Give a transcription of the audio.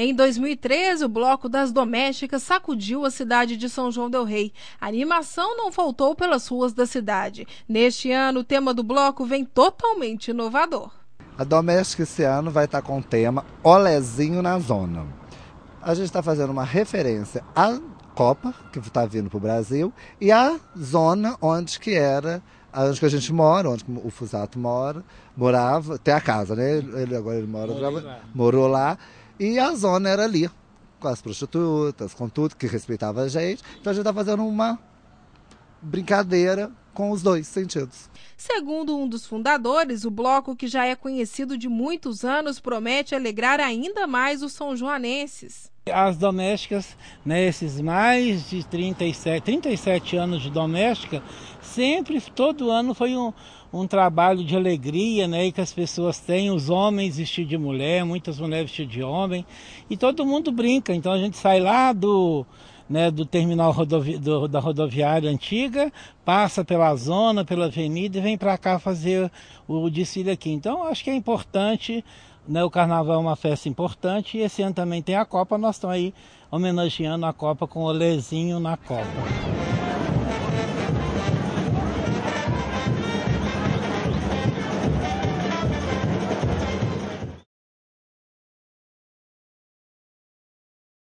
Em 2013, o Bloco das Domésticas sacudiu a cidade de São João del Rei. A animação não faltou pelas ruas da cidade. Neste ano, o tema do bloco vem totalmente inovador. A Doméstica esse ano vai estar com o tema Olezinho na Zona. A gente está fazendo uma referência à Copa, que está vindo para o Brasil, e à zona onde que era onde que a gente mora, onde o Fusato mora, morava, tem a casa, né? Ele agora ele mora, morou lá. Morou lá e a zona era ali, com as prostitutas, com tudo, que respeitava a gente. Então a gente está fazendo uma brincadeira com os dois sentidos. Segundo um dos fundadores, o bloco que já é conhecido de muitos anos promete alegrar ainda mais os são joanenses. As domésticas, nesses né, mais de 37, 37 anos de doméstica, sempre, todo ano foi um, um trabalho de alegria, né, que as pessoas têm, os homens vestidos de mulher, muitas mulheres vestidas de homem, e todo mundo brinca. Então a gente sai lá do né, do terminal rodovi do, da rodoviária antiga, passa pela zona, pela avenida e vem para cá fazer o, desfile aqui. Então, acho que é importante, né, o carnaval é uma festa importante e esse ano também tem a Copa, nós estamos aí homenageando a Copa com o Lezinho na Copa.